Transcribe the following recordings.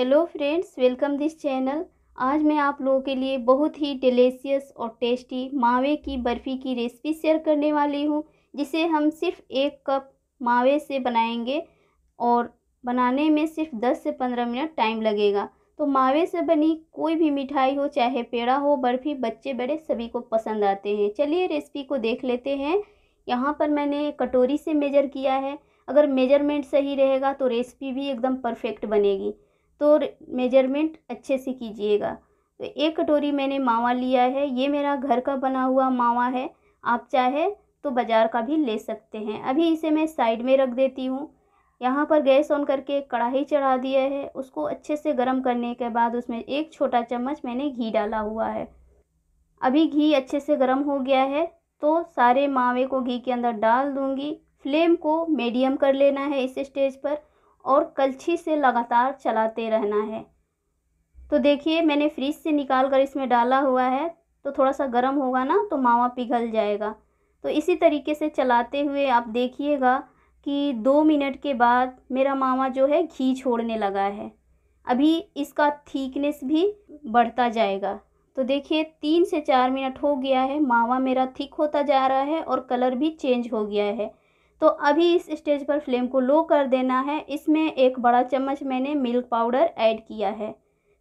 hello friends welcome this channel आज मैं आप लोगों के लिए बहुत ही डिलेशियस और टेस्टी मावे की बर्फ़ी की रेसिपी शेयर करने वाली हूँ जिसे हम सिर्फ एक कप मावे से बनाएंगे और बनाने में सिर्फ 10 से 15 मिनट टाइम लगेगा तो मावे से बनी कोई भी मिठाई हो चाहे पेड़ा हो बर्फ़ी बच्चे बड़े सभी को पसंद आते हैं चलिए रेसिपी को देख लेते हैं यहाँ पर मैंने कटोरी से मेजर किया है अगर मेजरमेंट सही रहेगा तो रेसिपी भी एकदम परफेक्ट बनेगी तो मेजरमेंट अच्छे से कीजिएगा तो एक कटोरी मैंने मावा लिया है ये मेरा घर का बना हुआ मावा है आप चाहे तो बाज़ार का भी ले सकते हैं अभी इसे मैं साइड में रख देती हूँ यहाँ पर गैस ऑन करके कढ़ाई चढ़ा दिया है उसको अच्छे से गर्म करने के बाद उसमें एक छोटा चम्मच मैंने घी डाला हुआ है अभी घी अच्छे से गर्म हो गया है तो सारे मावे को घी के अंदर डाल दूँगी फ्लेम को मीडियम कर लेना है इस स्टेज पर और कलछी से लगातार चलाते रहना है तो देखिए मैंने फ्रिज से निकाल कर इसमें डाला हुआ है तो थोड़ा सा गर्म होगा ना तो मावा पिघल जाएगा तो इसी तरीके से चलाते हुए आप देखिएगा कि दो मिनट के बाद मेरा मावा जो है घी छोड़ने लगा है अभी इसका थीकनेस भी बढ़ता जाएगा तो देखिए तीन से चार मिनट हो गया है मावा मेरा थिक होता जा रहा है और कलर भी चेंज हो गया है तो अभी इस स्टेज पर फ्लेम को लो कर देना है इसमें एक बड़ा चम्मच मैंने मिल्क पाउडर ऐड किया है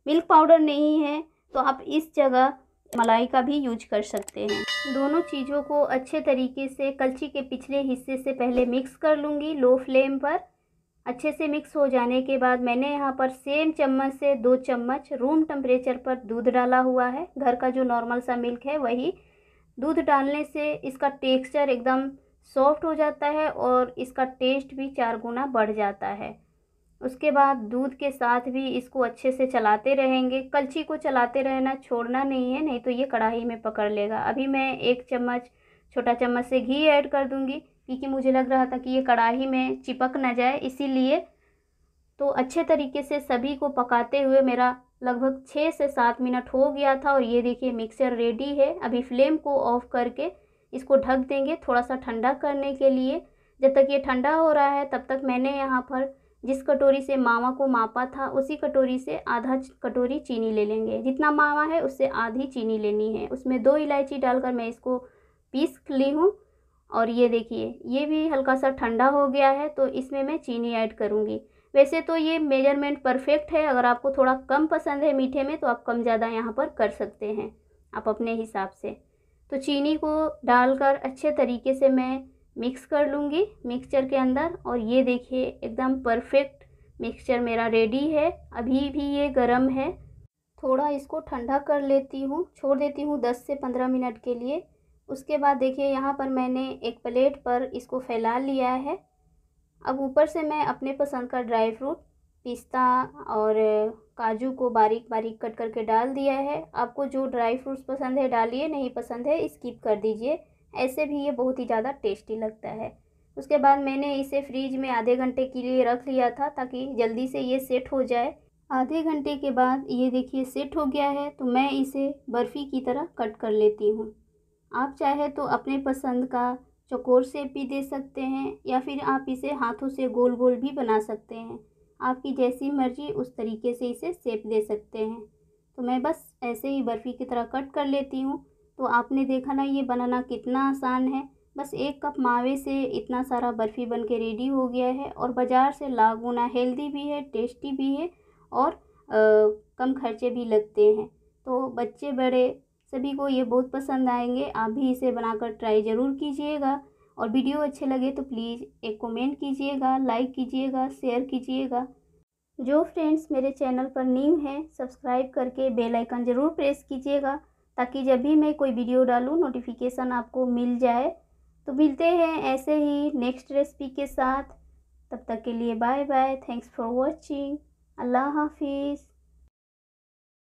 मिल्क पाउडर नहीं है तो आप इस जगह मलाई का भी यूज कर सकते हैं दोनों चीज़ों को अच्छे तरीके से कलछी के पिछले हिस्से से पहले मिक्स कर लूँगी लो फ्लेम पर अच्छे से मिक्स हो जाने के बाद मैंने यहाँ पर सेम चम्मच से दो चम्मच रूम टेम्परेचर पर दूध डाला हुआ है घर का जो नॉर्मल सा मिल्क है वही दूध डालने से इसका टेक्सचर एकदम सॉफ्ट हो जाता है और इसका टेस्ट भी चार गुना बढ़ जाता है उसके बाद दूध के साथ भी इसको अच्छे से चलाते रहेंगे कलछी को चलाते रहना छोड़ना नहीं है नहीं तो ये कढ़ाई में पकड़ लेगा अभी मैं एक चम्मच छोटा चम्मच से घी ऐड कर दूँगी क्योंकि मुझे लग रहा था कि ये कढ़ाई में चिपक ना जाए इसीलिए तो अच्छे तरीके से सभी को पकाते हुए मेरा लगभग छः से सात मिनट हो गया था और ये देखिए मिक्सर रेडी है अभी फ्लेम को ऑफ़ करके इसको ढक देंगे थोड़ा सा ठंडा करने के लिए जब तक ये ठंडा हो रहा है तब तक मैंने यहाँ पर जिस कटोरी से मावा को मापा था उसी कटोरी से आधा कटोरी चीनी ले लेंगे जितना मावा है उससे आधी चीनी लेनी है उसमें दो इलायची डालकर मैं इसको पीस ली हूँ और ये देखिए ये भी हल्का सा ठंडा हो गया है तो इसमें मैं चीनी ऐड करूँगी वैसे तो ये मेजरमेंट परफेक्ट है अगर आपको थोड़ा कम पसंद है मीठे में तो आप कम ज़्यादा यहाँ पर कर सकते हैं आप अपने हिसाब से तो चीनी को डालकर अच्छे तरीके से मैं मिक्स कर लूँगी मिक्सचर के अंदर और ये देखिए एकदम परफेक्ट मिक्सचर मेरा रेडी है अभी भी ये गर्म है थोड़ा इसको ठंडा कर लेती हूँ छोड़ देती हूँ दस से पंद्रह मिनट के लिए उसके बाद देखिए यहाँ पर मैंने एक प्लेट पर इसको फैला लिया है अब ऊपर से मैं अपने पसंद का ड्राई फ्रूट पिस्ता और काजू को बारीक बारीक कट करके डाल दिया है आपको जो ड्राई फ्रूट्स पसंद है डालिए नहीं पसंद है स्किप कर दीजिए ऐसे भी ये बहुत ही ज़्यादा टेस्टी लगता है उसके बाद मैंने इसे फ्रीज में आधे घंटे के लिए रख लिया था ताकि जल्दी से ये सेट हो जाए आधे घंटे के बाद ये देखिए सेट हो गया है तो मैं इसे बर्फ़ी की तरह कट कर लेती हूँ आप चाहे तो अपने पसंद का चकोर सेप भी दे सकते हैं या फिर आप इसे हाथों से गोल गोल भी बना सकते हैं आपकी जैसी मर्जी उस तरीके से इसे सेप दे सकते हैं तो मैं बस ऐसे ही बर्फ़ी की तरह कट कर लेती हूँ तो आपने देखा ना ये बनाना कितना आसान है बस एक कप मावे से इतना सारा बर्फ़ी बन के रेडी हो गया है और बाज़ार से लागूना हेल्दी भी है टेस्टी भी है और आ, कम खर्चे भी लगते हैं तो बच्चे बड़े सभी को ये बहुत पसंद आएंगे आप भी इसे बनाकर ट्राई ज़रूर कीजिएगा और वीडियो अच्छे लगे तो प्लीज़ एक कमेंट कीजिएगा लाइक कीजिएगा शेयर कीजिएगा जो फ्रेंड्स मेरे चैनल पर न्यू हैं सब्सक्राइब करके बेल आइकन ज़रूर प्रेस कीजिएगा ताकि जब भी मैं कोई वीडियो डालूँ नोटिफिकेशन आपको मिल जाए तो मिलते हैं ऐसे ही नेक्स्ट रेसिपी के साथ तब तक के लिए bye bye thanks for watching Allah हाफिज़